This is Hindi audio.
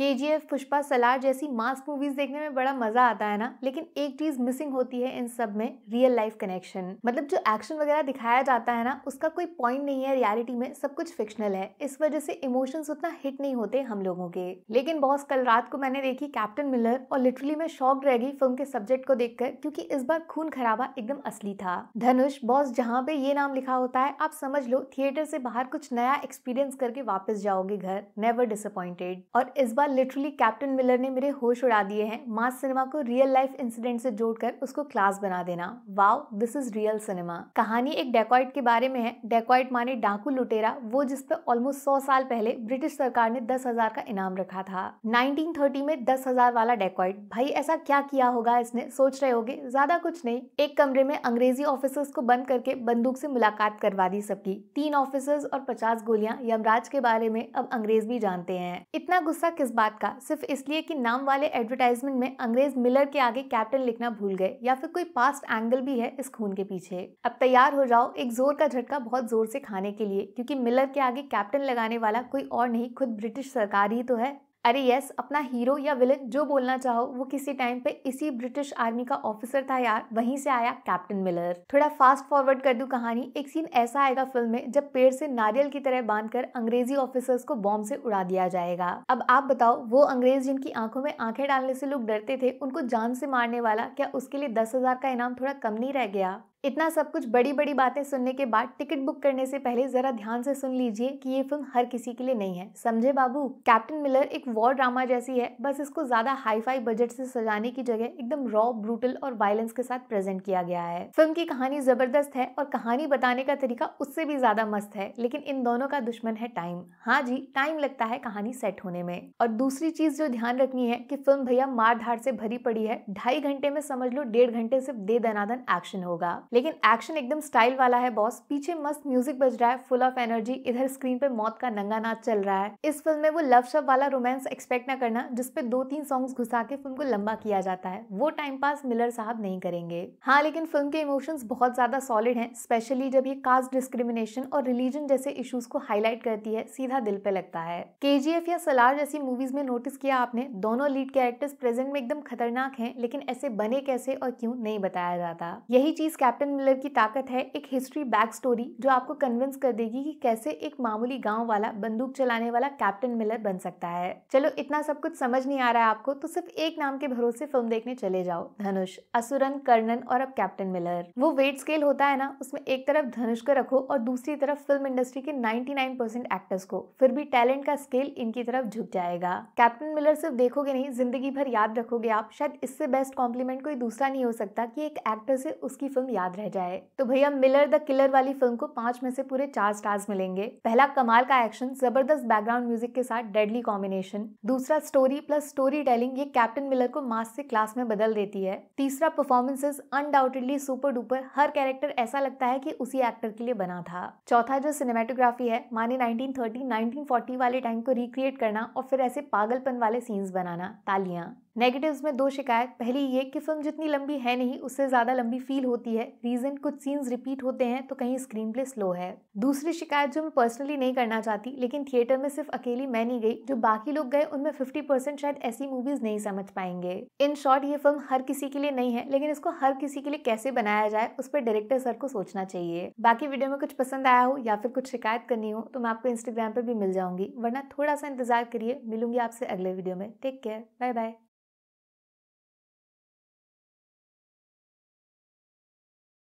के जी एफ पुष्पा सलार जैसी मास मूवीज देखने में बड़ा मजा आता है ना लेकिन एक चीज मिसिंग होती है इन सब में रियल लाइफ कनेक्शन मतलब जो एक्शन वगैरह दिखाया जाता है ना उसका कोई पॉइंट नहीं है रियलिटी में सब कुछ फिक्शनल है इस वजह से इमोशंस उतना हिट नहीं होते हम लोगों के लेकिन बॉस कल रात को मैंने देखी कैप्टन मिलर और लिटरली मैं शॉक रह गई फिल्म के सब्जेक्ट को देखकर क्योंकि इस बार खून खराबा एकदम असली था धनुष बॉस जहाँ पे ये नाम लिखा होता है आप समझ लो थिएटर से बाहर कुछ नया एक्सपीरियंस करके वापस जाओगे घर नेवर डिसअपॉइंटेड और इस बार लिटरली कैप्टन मिलर ने मेरे होश उड़ा दिए हैं मास सिनेमा को रियल लाइफ इंसिडेंट से जोड़कर उसको क्लास बना देना wow this is real cinema कहानी एक डेकॉइट के बारे में है डेकॉइट माने डाकू लुटेरा वो जिसपे ऑलमोस्ट सौ साल पहले ब्रिटिश सरकार ने दस हजार का इनाम रखा था नाइनटीन थर्टी में दस हजार वाला डेकॉइट भाई ऐसा क्या किया होगा इसने सोच रहे होगे ज्यादा कुछ नहीं एक कमरे में अंग्रेजी ऑफिसर्स को बंद करके बंदूक से मुलाकात करवा दी सबकी तीन ऑफिसर्स और पचास गोलियां यमराज के बारे में अब अंग्रेज भी जानते हैं इतना गुस्सा किस बात का सिर्फ इसलिए कि नाम वाले एडवर्टाइजमेंट में अंग्रेज मिलर के आगे कैप्टन लिखना भूल गए या फिर कोई पास्ट एंगल भी है इस खून के पीछे अब तैयार हो जाओ एक जोर का झटका बहुत जोर से खाने के लिए क्योंकि मिलर के आगे कैप्टन लगाने वाला कोई और नहीं खुद ब्रिटिश सरकार ही तो है अरे यस अपना हीरो या विलन जो बोलना चाहो वो किसी टाइम पे इसी ब्रिटिश आर्मी का ऑफिसर था यार वहीं से आया कैप्टन मिलर थोड़ा फास्ट फॉरवर्ड कर दूं कहानी एक सीन ऐसा आएगा फिल्म में जब पेड़ से नारियल की तरह बांधकर अंग्रेजी ऑफिसर्स को बॉम्ब से उड़ा दिया जाएगा अब आप बताओ वो अंग्रेज जिनकी आंखों में आंखें डालने से लोग डरते थे उनको जान से मारने वाला क्या उसके लिए दस हजार का इनाम थोड़ा कम नहीं रह गया इतना सब कुछ बड़ी बड़ी बातें सुनने के बाद टिकट बुक करने से पहले जरा ध्यान से सुन लीजिए कि ये फिल्म हर किसी के लिए नहीं है समझे बाबू कैप्टन मिलर एक वॉर ड्रामा जैसी है बस इसको ज्यादा हाई फाई बजट से सजाने की जगह एकदम रॉ ब्रूटल और वायलेंस के साथ प्रेजेंट किया गया है फिल्म की कहानी जबरदस्त है और कहानी बताने का तरीका उससे भी ज्यादा मस्त है लेकिन इन दोनों का दुश्मन है टाइम हाँ जी टाइम लगता है कहानी सेट होने में और दूसरी चीज जो ध्यान रखनी है की फिल्म भैया मार धार से भरी पड़ी है ढाई घंटे में समझ लो डेढ़ घंटे सिर्फ दे दनादन एक्शन होगा लेकिन एक्शन एकदम स्टाइल वाला है बॉस पीछे मस्त म्यूजिक बज रहा है फुल ऑफ एनर्जी इधर स्क्रीन पे मौत का नंगा नाच चल रहा है इस फिल्म में वो लव शव वाला रोमांस एक्सपेक्ट ना करना जिसपे दो तीन सॉन्ग घुसा के फिल्म को लंबा किया जाता है वो टाइम पास मिलर साहब नहीं करेंगे हाँ लेकिन फिल्म के इमोशन बहुत ज्यादा सॉलिड है स्पेशली जब ये कास्ट डिस्क्रिमिनेशन और रिलीजन जैसे इशूज को हाईलाइट करती है सीधा दिल पे लगता है के या सलार जैसी मूवीज में नोटिस किया आपने दोनों लीड कैरेक्टर्स प्रेजेंट में एकदम खतरनाक है लेकिन ऐसे बने कैसे और क्यों नहीं बताया जाता यही चीज कैप्टन कैप्टन मिलर की ताकत है एक हिस्ट्री बैक स्टोरी जो आपको कन्विंस कर देगी कि कैसे एक मामूली गांव वाला बंदूक चलाने वाला कैप्टन मिलर बन सकता है चलो इतना सब कुछ समझ नहीं आ रहा है आपको तो सिर्फ एक नाम के भरोसे फिल्म देखने चले जाओ धनुष असुरन कर्णन और अब कैप्टन मिलर वो वेट स्केल होता है ना उसमें एक तरफ धनुष को रखो और दूसरी तरफ फिल्म इंडस्ट्री के नाइन्टी एक्टर्स को फिर भी टैलेंट का स्केल इनकी तरफ झुक जाएगा कैप्टन मिलर सिर्फ देखोगे नहीं जिंदगी भर याद रखोगे आप शायद इससे बेस्ट कॉम्प्लीमेंट कोई दूसरा नहीं हो सकता कि एक एक्टर से उसकी फिल्म याद याद रह जाए तो भैया मिलर द किलर वाली फिल्म को पांच में से पूरे चार स्टार्स मिलेंगे पहला कमाल का एक्शन जबरदस्त बैकग्राउंड म्यूजिक के साथ डेडली कॉम्बिनेशन दूसरा स्टोरी प्लस स्टोरी टेलिंग ये कैप्टन मिलर को मास से क्लास में बदल देती है तीसरा परफॉर्मेंसेज अनडाउटेडली सुपर डुपर हर कैरेक्टर ऐसा लगता है की उसी एक्टर के लिए बना था चौथा जो सिनेमाटोग्राफी है माने नाइनटीन 1940 वाले टाइम को रिक्रिएट करना और फिर ऐसे पागलपन वाले सीन्स बनाना तालियां नेगेटिव्स में दो शिकायत पहली ये कि फिल्म जितनी लंबी है नहीं उससे ज़्यादा लंबी फील होती है रीज़न कुछ सीन्स रिपीट होते हैं तो कहीं स्क्रीन प्ले स्लो है दूसरी शिकायत जो मैं पर्सनली नहीं करना चाहती लेकिन थिएटर में सिर्फ अकेली मैं नहीं गई जो बाकी लोग गए उनमें फिफ्टी परसेंट शायद ऐसी मूवीज नहीं समझ पाएंगे इन शॉर्ट ये फिल्म हर किसी के लिए नहीं है लेकिन इसको हर किसी के लिए कैसे बनाया जाए उस पर डायरेक्टर सर को सोचना चाहिए बाकी वीडियो में कुछ पसंद आया हो या फिर कुछ शिकायत करनी हो तो मैं आपको इंस्टाग्राम पर भी मिल जाऊंगी वरना थोड़ा सा इंतजार करिए मिलूंगी आपसे अगले वीडियो में टेक केयर बाय बाय